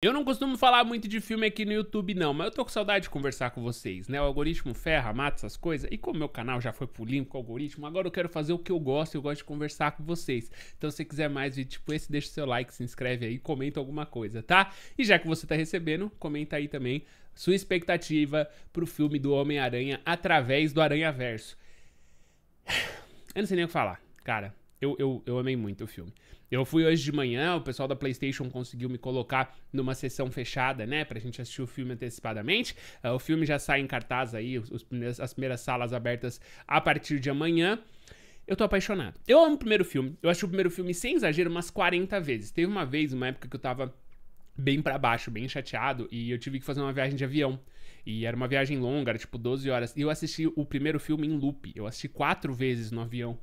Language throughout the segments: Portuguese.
Eu não costumo falar muito de filme aqui no YouTube, não, mas eu tô com saudade de conversar com vocês, né? O algoritmo ferra, mata essas coisas, e como meu canal já foi pro limpo com o algoritmo, agora eu quero fazer o que eu gosto e eu gosto de conversar com vocês. Então, se você quiser mais vídeo tipo esse, deixa o seu like, se inscreve aí, comenta alguma coisa, tá? E já que você tá recebendo, comenta aí também sua expectativa pro filme do Homem-Aranha através do Aranha Verso. Eu não sei nem o que falar, cara. Eu, eu, eu amei muito o filme. Eu fui hoje de manhã, o pessoal da PlayStation conseguiu me colocar numa sessão fechada, né? Pra gente assistir o filme antecipadamente. Uh, o filme já sai em cartaz aí, os, as primeiras salas abertas a partir de amanhã. Eu tô apaixonado. Eu amo o primeiro filme. Eu acho o primeiro filme, sem exagero, umas 40 vezes. Teve uma vez, uma época que eu tava bem para baixo, bem chateado, e eu tive que fazer uma viagem de avião. E era uma viagem longa, era tipo 12 horas. E eu assisti o primeiro filme em loop. Eu assisti quatro vezes no avião.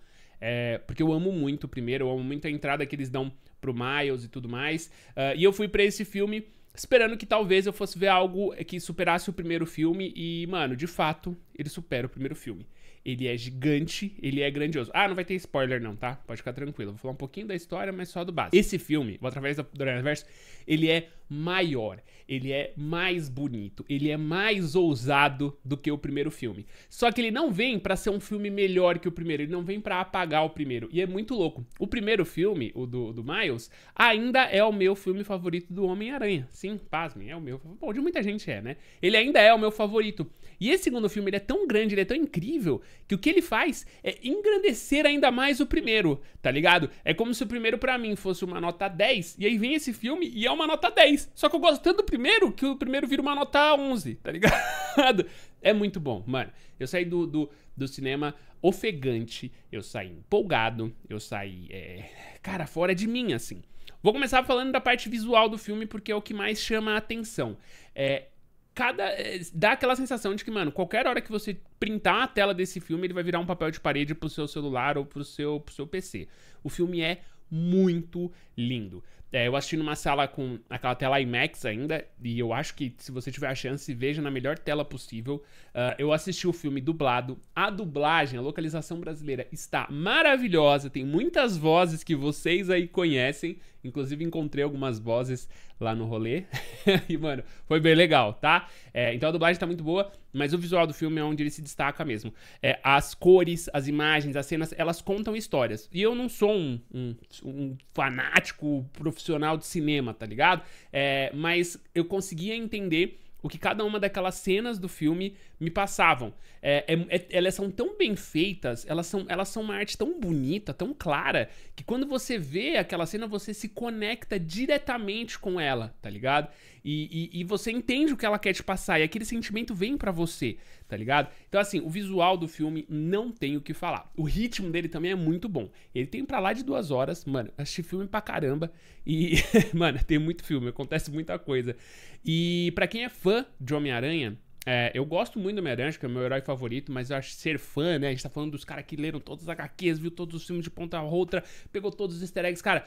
É, porque eu amo muito primeiro, eu amo muito a entrada que eles dão pro Miles e tudo mais. Uh, e eu fui para esse filme esperando que talvez eu fosse ver algo que superasse o primeiro filme. E, mano, de fato, ele supera o primeiro filme. Ele é gigante, ele é grandioso. Ah, não vai ter spoiler não, tá? Pode ficar tranquilo. Vou falar um pouquinho da história, mas só do básico. Esse filme, através do universo, ele é maior ele é mais bonito, ele é mais ousado do que o primeiro filme. Só que ele não vem para ser um filme melhor que o primeiro, ele não vem para apagar o primeiro. E é muito louco. O primeiro filme, o do, do Miles, ainda é o meu filme favorito do Homem-Aranha. Sim, pasmem, é o meu. Bom, de muita gente é, né? Ele ainda é o meu favorito. E esse segundo filme, ele é tão grande, ele é tão incrível, que o que ele faz é engrandecer ainda mais o primeiro, tá ligado? É como se o primeiro para mim fosse uma nota 10, e aí vem esse filme e é uma nota 10. Só que eu tanto do primeiro, que o primeiro vira uma nota 11, tá ligado? É muito bom, mano. Eu saí do, do, do cinema ofegante, eu saí empolgado, eu saí, é, cara, fora de mim, assim. Vou começar falando da parte visual do filme, porque é o que mais chama a atenção. É, cada é, dá aquela sensação de que, mano, qualquer hora que você printar a tela desse filme, ele vai virar um papel de parede pro seu celular ou pro seu, pro seu PC. O filme é muito lindo. É, eu assisti numa sala com aquela tela IMAX ainda, e eu acho que se você tiver a chance, veja na melhor tela possível. Uh, eu assisti o filme dublado. A dublagem, a localização brasileira está maravilhosa, tem muitas vozes que vocês aí conhecem. Inclusive, encontrei algumas vozes lá no rolê. e, mano, foi bem legal, tá? É, então a dublagem tá muito boa, mas o visual do filme é onde ele se destaca mesmo. É, as cores, as imagens, as cenas, elas contam histórias. E eu não sou um, um, um fanático profissional profissional de cinema, tá ligado? É, mas eu conseguia entender o que cada uma daquelas cenas do filme me passavam. É, é, é, elas são tão bem feitas, elas são, elas são uma arte tão bonita, tão clara, que quando você vê aquela cena, você se conecta diretamente com ela, tá ligado? E, e, e, você entende o que ela quer te passar. E aquele sentimento vem para você, tá ligado? Então, assim, o visual do filme não tem o que falar. O ritmo dele também é muito bom. Ele tem para lá de duas horas, mano. Assisti filme pra caramba. E, mano, tem muito filme, acontece muita coisa. E para quem é fã de Homem-Aranha, é, eu gosto muito do Homem-Aranha, que é meu herói favorito, mas eu acho ser fã, né? A gente tá falando dos caras que leram todas as HQs, viu todos os filmes de ponta a outra, pegou todos os easter eggs. Cara,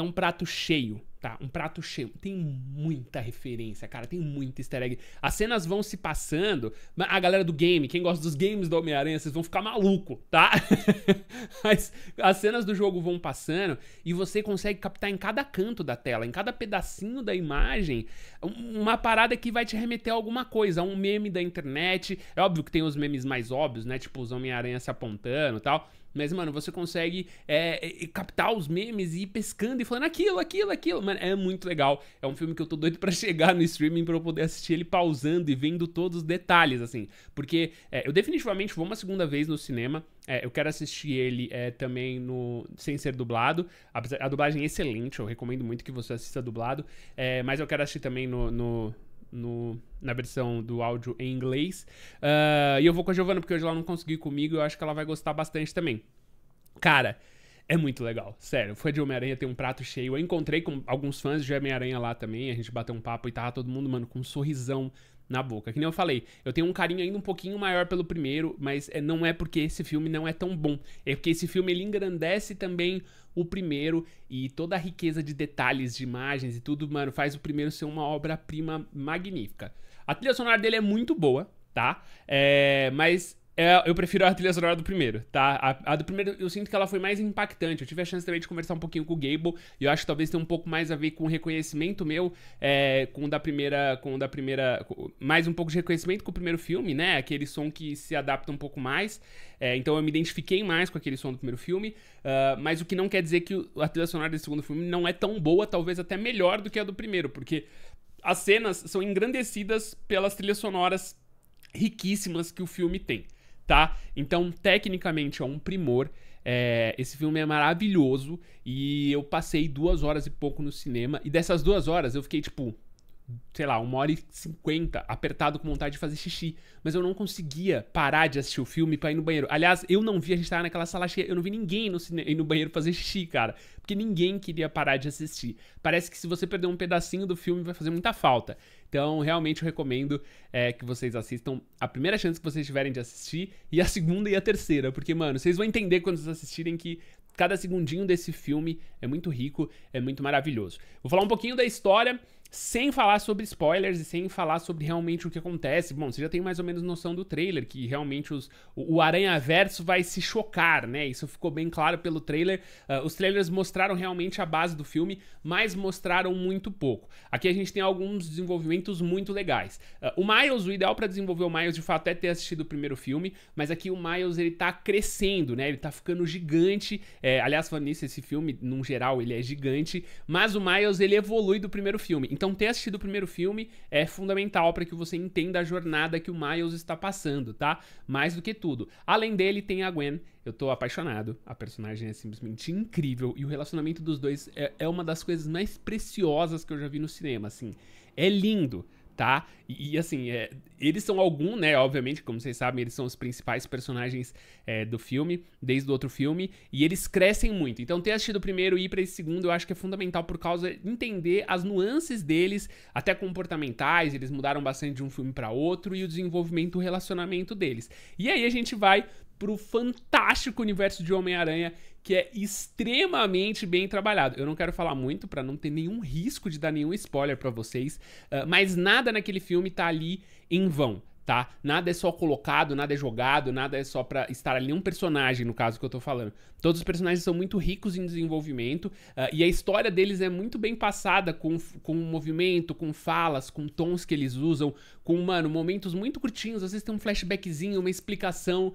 é um prato cheio, tá? Um prato cheio. Tem muita referência, cara. Tem muita easter egg. As cenas vão se passando. A galera do game, quem gosta dos games do Homem-Aranha, vocês vão ficar maluco, tá? as, as cenas do jogo vão passando e você consegue captar em cada canto da tela, em cada pedacinho da imagem, uma parada que vai te remeter a alguma coisa, a um meme da internet. É óbvio que tem os memes mais óbvios, né? Tipo os Homem-Aranha se apontando e tal. Mas, mano, você consegue é, é, é, captar os memes e ir pescando e falando aquilo, aquilo, aquilo. Mano, é muito legal. É um filme que eu tô doido para chegar no streaming para eu poder assistir ele pausando e vendo todos os detalhes, assim. Porque é, eu definitivamente vou uma segunda vez no cinema. É, eu quero assistir ele é, também no sem ser dublado. A, a, dublagem é excelente, eu recomendo muito que você assista dublado. É, mas eu quero assistir também no, no no, na versão do áudio em inglês. Uh, e eu vou com a Giovana, porque hoje ela não conseguiu ir comigo e eu acho que ela vai gostar bastante também. Cara, é muito legal, sério. Foi de Homem-Aranha, tem um prato cheio. Eu encontrei com alguns fãs de Homem-Aranha lá também, a gente bateu um papo e tava todo mundo, mano, com um sorrisão na boca. Que nem eu falei, eu tenho um carinho ainda um pouquinho maior pelo primeiro, mas é, não é porque esse filme não é tão bom. É porque esse filme ele engrandece também o primeiro e toda a riqueza de detalhes, de imagens e tudo, mano, faz o primeiro ser uma obra-prima magnífica. A trilha sonora dele é muito boa, tá? É, mas é, eu prefiro a trilha sonora do primeiro, tá? A, a, do primeiro eu sinto que ela foi mais impactante. Eu tive a chance também de conversar um pouquinho com o Gable e eu acho que talvez tenha um pouco mais a ver com o reconhecimento meu é, com o da primeira, com o da primeira, mais um pouco de reconhecimento com o primeiro filme, né? Aquele som que se adapta um pouco mais. É, então eu me identifiquei mais com aquele som do primeiro filme. Uh, mas o que não quer dizer que a trilha sonora do segundo filme não é tão boa, talvez até melhor do que a do primeiro, porque as cenas são engrandecidas pelas trilhas sonoras riquíssimas que o filme tem, tá? Então, tecnicamente, é um primor. É, esse filme é maravilhoso e eu passei duas horas e pouco no cinema. E dessas duas horas eu fiquei tipo sei lá, uma hora e cinquenta, apertado com vontade de fazer xixi. Mas eu não conseguia parar de assistir o filme pra ir no banheiro. Aliás, eu não vi, a gente tava naquela sala cheia, eu não vi ninguém no, cine, no banheiro fazer xixi, cara. Porque ninguém queria parar de assistir. Parece que se você perder um pedacinho do filme, vai fazer muita falta. Então, realmente, eu recomendo é, que vocês assistam a primeira chance que vocês tiverem de assistir, e a segunda e a terceira, porque, mano, vocês vão entender quando vocês assistirem que cada segundinho desse filme é muito rico, é muito maravilhoso. Vou falar um pouquinho da história sem falar sobre spoilers e sem falar sobre realmente o que acontece. Bom, você já tem mais ou menos noção do trailer, que realmente os, o Aranha Verso vai se chocar, né? Isso ficou bem claro pelo trailer. Uh, os trailers mostraram realmente a base do filme, mas mostraram muito pouco. Aqui a gente tem alguns desenvolvimentos muito legais. Uh, o Miles, o ideal para desenvolver o Miles de fato é ter assistido o primeiro filme, mas aqui o Miles ele tá crescendo, né? Ele tá ficando gigante. É, aliás, Vanessa, esse filme, num geral, ele é gigante, mas o Miles ele evolui do primeiro filme. Então, ter assistido o primeiro filme é fundamental para que você entenda a jornada que o Miles está passando, tá? Mais do que tudo. Além dele, tem a Gwen. Eu tô apaixonado. A personagem é simplesmente incrível. E o relacionamento dos dois é, é uma das coisas mais preciosas que eu já vi no cinema, assim. É lindo tá? E, e assim, é, eles são algum, né? Obviamente, como vocês sabem, eles são os principais personagens é, do filme, desde o outro filme, e eles crescem muito. Então, ter assistido o primeiro e ir pra esse segundo, eu acho que é fundamental por causa de entender as nuances deles, até comportamentais, eles mudaram bastante de um filme para outro, e o desenvolvimento do relacionamento deles. E aí a gente vai pro fantástico universo de Homem-Aranha, que é extremamente bem trabalhado. Eu não quero falar muito para não ter nenhum risco de dar nenhum spoiler para vocês, ah, mas nada naquele filme tá ali em vão. Tá? Nada é só colocado, nada é jogado, nada é só para estar ali um personagem, no caso que eu tô falando. Todos os personagens são muito ricos em desenvolvimento uh, e a história deles é muito bem passada com, com movimento, com falas, com tons que eles usam, com, mano, momentos muito curtinhos, às vezes tem um flashbackzinho, uma explicação, uh,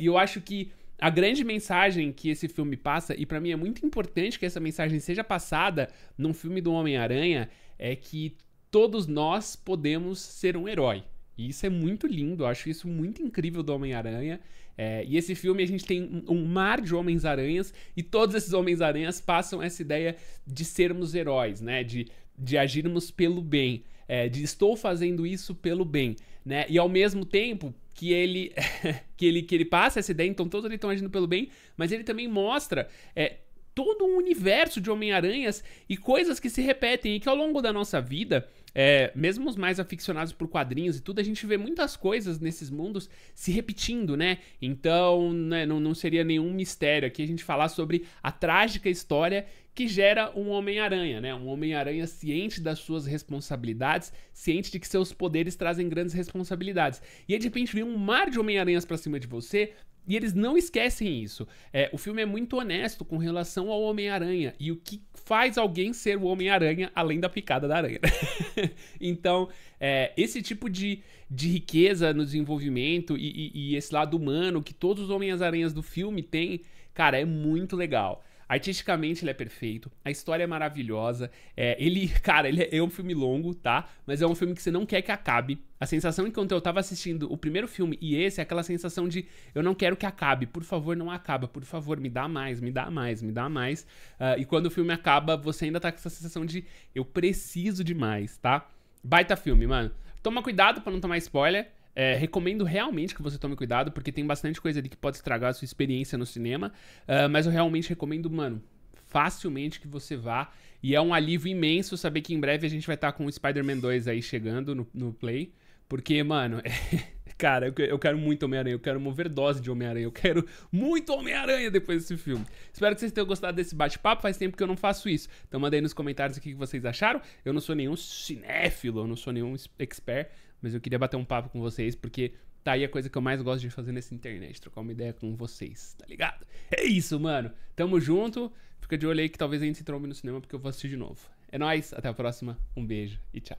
e eu acho que a grande mensagem que esse filme passa, e para mim é muito importante que essa mensagem seja passada num filme do Homem-Aranha, é que todos nós podemos ser um herói. E isso é muito lindo, eu acho isso muito incrível do Homem-Aranha. É, e esse filme a gente tem um mar de Homens-Aranhas, e todos esses Homens-Aranhas passam essa ideia de sermos heróis, né? De de agirmos pelo bem, é, de estou fazendo isso pelo bem, né? E ao mesmo tempo que ele que ele que ele passa essa ideia, então todos eles estão agindo pelo bem, mas ele também mostra é, todo um universo de Homem-Aranhas e coisas que se repetem e que ao longo da nossa vida é, mesmo os mais aficionados por quadrinhos e tudo, a gente vê muitas coisas nesses mundos se repetindo, né? Então, né, não, não seria nenhum mistério aqui a gente falar sobre a trágica história que gera um Homem-Aranha, né? Um Homem-Aranha ciente das suas responsabilidades, ciente de que seus poderes trazem grandes responsabilidades. E aí, de repente vem um mar de Homem-Aranhas para cima de você, e eles não esquecem isso. É, o filme é muito honesto com relação ao Homem-Aranha e o que faz alguém ser o Homem-Aranha além da picada da aranha. então, é, esse tipo de, de riqueza no desenvolvimento e, e, e esse lado humano que todos os Homens-Aranhas do filme têm, cara, é muito legal. Artisticamente ele é perfeito, a história é maravilhosa. É, ele, cara, ele é, é um filme longo, tá? Mas é um filme que você não quer que acabe. A sensação é enquanto eu tava assistindo o primeiro filme e esse é aquela sensação de eu não quero que acabe, por favor, não acaba, por favor, me dá mais, me dá mais, me dá mais. Uh, e quando o filme acaba, você ainda tá com essa sensação de eu preciso de mais, tá? Baita filme, mano. Toma cuidado para não tomar spoiler. É, recomendo realmente que você tome cuidado, porque tem bastante coisa ali que pode estragar a sua experiência no cinema. Uh, mas eu realmente recomendo, mano, facilmente que você vá. E é um alívio imenso saber que em breve a gente vai estar tá com o Spider-Man 2 aí chegando no, no Play. Porque, mano, é, cara, eu quero muito Homem-Aranha, eu quero uma overdose de Homem-Aranha, eu quero muito Homem-Aranha depois desse filme. Espero que vocês tenham gostado desse bate-papo, faz tempo que eu não faço isso. Então aí nos comentários o que vocês acharam. Eu não sou nenhum cinéfilo, eu não sou nenhum expert, mas eu queria bater um papo com vocês, porque tá aí a coisa que eu mais gosto de fazer nessa internet, trocar uma ideia com vocês, tá ligado? É isso, mano. Tamo junto. Fica de olho aí que talvez a gente se trombe no cinema, porque eu vou assistir de novo. É nóis, até a próxima, um beijo e tchau.